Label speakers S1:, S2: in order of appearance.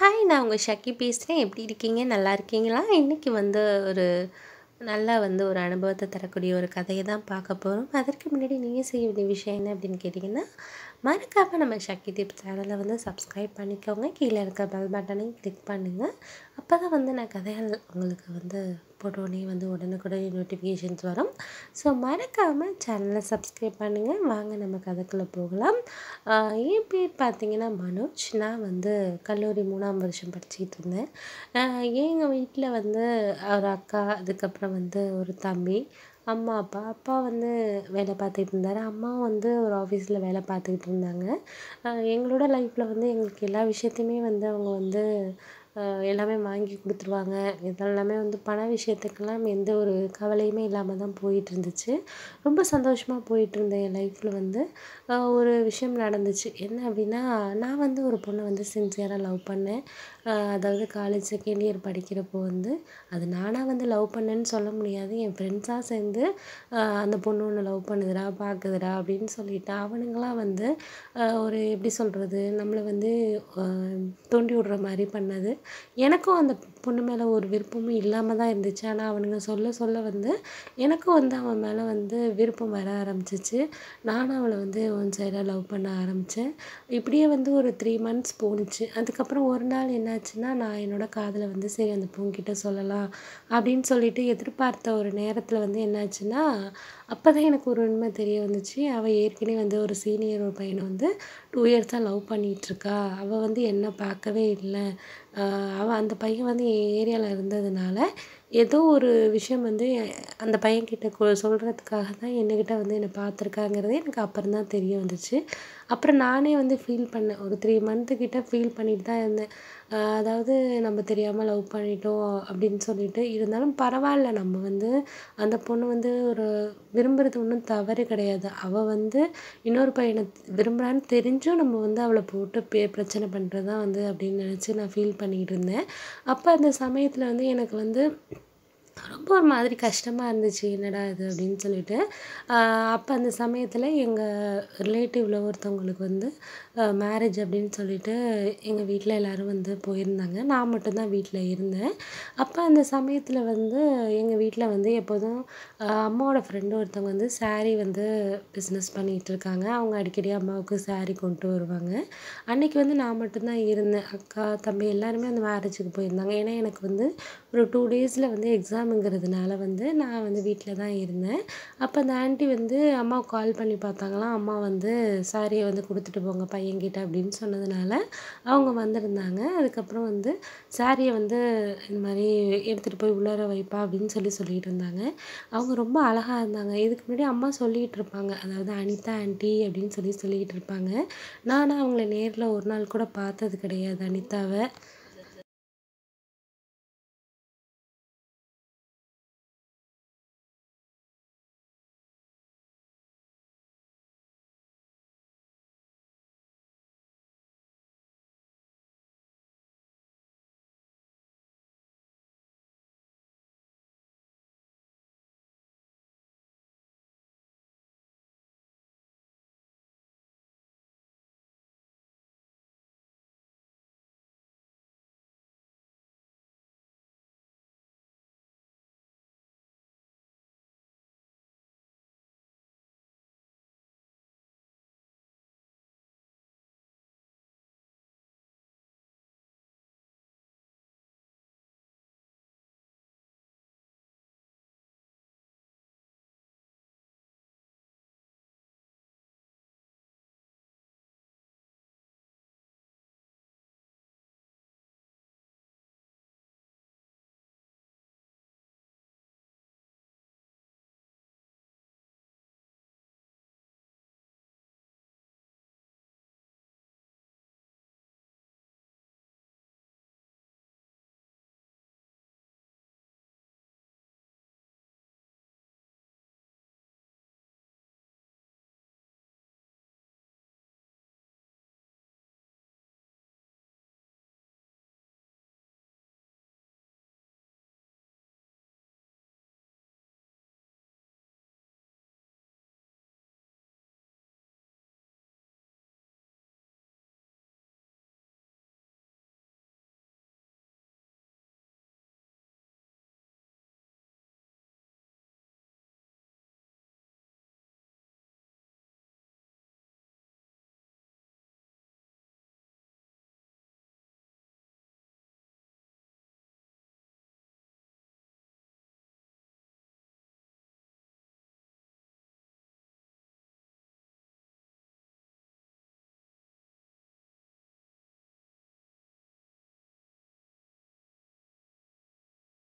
S1: hi நான் உங்கள் ஷக்கி பேசுகிறேன் எப்படி இருக்கீங்க நல்லா இருக்கீங்களா இன்றைக்கி வந்து ஒரு நல்லா வந்து ஒரு அனுபவத்தை தரக்கூடிய ஒரு கதையை தான் பார்க்க போகிறோம் அதற்கு முன்னாடி நீங்கள் செய்ய வேண்டிய விஷயம் என்ன அப்படின்னு கேட்டிங்கன்னா மறக்காமல் நம்ம ஷக்கி தீப் சேனலை வந்து சப்ஸ்கிரைப் பண்ணிக்கோங்க கீழே இருக்க பெல் பட்டனையும் கிளிக் பண்ணுங்கள் அப்போ தான் வந்து நான் கதைகள் உங்களுக்கு வந்து போட்டோடனே வந்து உடனுக்குடனே நோட்டிஃபிகேஷன்ஸ் வரும் ஸோ மறக்காமல் சேனலை சப்ஸ்கிரைப் பண்ணுங்கள் வாங்க நம்ம கதைக்குள்ளே போகலாம் என் பேர் பார்த்தீங்கன்னா மனோஜ் நான் வந்து கல்லூரி மூணாம் வருஷம் படிச்சுக்கிட்டு இருந்தேன் எங்கள் வீட்டில் வந்து ஒரு அக்கா அதுக்கப்புறம் வந்து ஒரு தம்பி அம்மா அப்பா அப்பா வந்து வேலை பார்த்துக்கிட்டு இருந்தார் அம்மா வந்து ஒரு ஆஃபீஸில் வேலை பார்த்துக்கிட்டு இருந்தாங்க எங்களோட லைஃப்பில் வந்து எங்களுக்கு எல்லா விஷயத்தையுமே வந்து அவங்க வந்து எல்லாமே வாங்கி கொடுத்துருவாங்க இதெல்லாமே வந்து பண விஷயத்துக்கெல்லாம் எந்த ஒரு கவலையுமே இல்லாமல் தான் போயிட்டு இருந்துச்சு ரொம்ப சந்தோஷமாக இருந்த என் லைஃப்பில் வந்து ஒரு விஷயம் நடந்துச்சு என்ன அப்படின்னா நான் வந்து ஒரு பொண்ணை வந்து சின்சியராக லவ் பண்ணேன் அதாவது காலேஜ் செகண்ட் இயர் படிக்கிறப்போ வந்து அது நானாக வந்து லவ் பண்ணேன்னு சொல்ல முடியாது என் ஃப்ரெண்ட்ஸாக சேர்ந்து அந்த பொண்ணு ஒன்று லவ் பண்ணுதுடா பார்க்குதுடா அப்படின்னு சொல்லிட்டு அவனுங்களாம் வந்து ஒரு எப்படி சொல்கிறது நம்மளை வந்து தோண்டி விடுற மாதிரி பண்ணது எனக்கும் அந்த பொண்ணு மேலே ஒரு விருப்பமும் இல்லாமல் தான் இருந்துச்சு ஆனால் அவனுங்க சொல்ல சொல்ல வந்து எனக்கும் வந்து அவன் மேலே வந்து விருப்பம் வர ஆரம்பிச்சிச்சு நானும் அவளை வந்து ஒன் சைடாக லவ் பண்ண ஆரம்பித்தேன் இப்படியே வந்து ஒரு த்ரீ மந்த்ஸ் போணுச்சு அதுக்கப்புறம் ஒரு நாள் என்னாச்சுன்னா நான் என்னோடய காதில் வந்து சரி அந்த பொண்ணுக்கிட்ட சொல்லலாம் அப்படின்னு சொல்லிட்டு எதிர்பார்த்த ஒரு நேரத்தில் வந்து என்னாச்சுன்னா அப்போ தான் எனக்கு ஒரு உண்மை தெரிய வந்துச்சு அவள் ஏற்கனவே வந்து ஒரு சீனியர் ஒரு பையனை வந்து டூ இயர்ஸாக லவ் பண்ணிகிட்ருக்கா அவள் வந்து என்ன பார்க்கவே இல்லை அவள் அந்த பையன் வந்து ஏரியாவில் இருந்ததுனால் ஏதோ ஒரு விஷயம் வந்து அந்த பையன்கிட்ட கொ சொல்கிறதுக்காக தான் என்னக்கிட்ட வந்து என்னை பார்த்துருக்காங்கிறது எனக்கு அப்புறம் தான் தெரிய வந்துச்சு அப்புறம் நானே வந்து ஃபீல் பண்ணேன் ஒரு த்ரீ மந்த்துக்கிட்ட ஃபீல் பண்ணிட்டு தான் இருந்தேன் அதாவது நம்ம தெரியாமல் லவ் பண்ணிட்டோம் அப்படின்னு சொல்லிட்டு இருந்தாலும் பரவாயில்ல நம்ம வந்து அந்த பொண்ணு வந்து ஒரு விரும்புகிறது ஒன்றும் தவறு கிடையாது அவள் வந்து இன்னொரு பையனை விரும்புகிறான்னு தெரிஞ்சும் நம்ம வந்து அவளை போட்டு பே பிரச்சனை பண்ணுறது தான் வந்து அப்படின்னு நினச்சி நான் ஃபீல் பண்ணிக்கிட்டு இருந்தேன் அப்போ அந்த சமயத்தில் வந்து எனக்கு வந்து ரொம்ப ஒரு மாதிரி கஷ்டமாக இருந்துச்சு என்னடா இது அப்படின்னு சொல்லிட்டு அப்போ அந்த சமயத்தில் எங்கள் ரிலேட்டிவில் ஒருத்தவங்களுக்கு வந்து மேரேஜ் அப்படின்னு சொல்லிட்டு எங்கள் வீட்டில் எல்லோரும் வந்து போயிருந்தாங்க நான் மட்டும்தான் வீட்டில் இருந்தேன் அப்போ அந்த சமயத்தில் வந்து எங்கள் வீட்டில் வந்து எப்போதும் அம்மாவோட ஃப்ரெண்டு ஒருத்தவங்க வந்து சாரீ வந்து பிஸ்னஸ் பண்ணிகிட்டு இருக்காங்க அவங்க அடிக்கடி அம்மாவுக்கு சாரீ கொண்டு வருவாங்க அன்றைக்கி வந்து நான் மட்டும்தான் இருந்தேன் அக்கா தம்பி எல்லாருமே அந்த மேரேஜுக்கு போயிருந்தாங்க ஏன்னா எனக்கு வந்து ஒரு டூ டேஸில் வந்து எக்ஸாம் எக்ஸாமுங்கிறதுனால வந்து நான் வந்து வீட்டில் தான் இருந்தேன் அப்போ அந்த ஆண்டி வந்து அம்மா கால் பண்ணி பார்த்தாங்களாம் அம்மா வந்து சாரியை வந்து கொடுத்துட்டு போங்க பையன்கிட்ட அப்படின்னு சொன்னதுனால அவங்க வந்திருந்தாங்க அதுக்கப்புறம் வந்து சாரியை வந்து இந்த மாதிரி எடுத்துகிட்டு போய் உள்ளார வைப்பா அப்படின்னு சொல்லி சொல்லிகிட்டு இருந்தாங்க அவங்க ரொம்ப அழகாக இருந்தாங்க இதுக்கு முன்னாடி அம்மா சொல்லிகிட்டு இருப்பாங்க அதாவது அனிதா ஆண்டி அப்படின்னு சொல்லி சொல்லிக்கிட்டு இருப்பாங்க நானும் அவங்கள நேரில் ஒரு நாள் கூட பார்த்தது கிடையாது அனிதாவை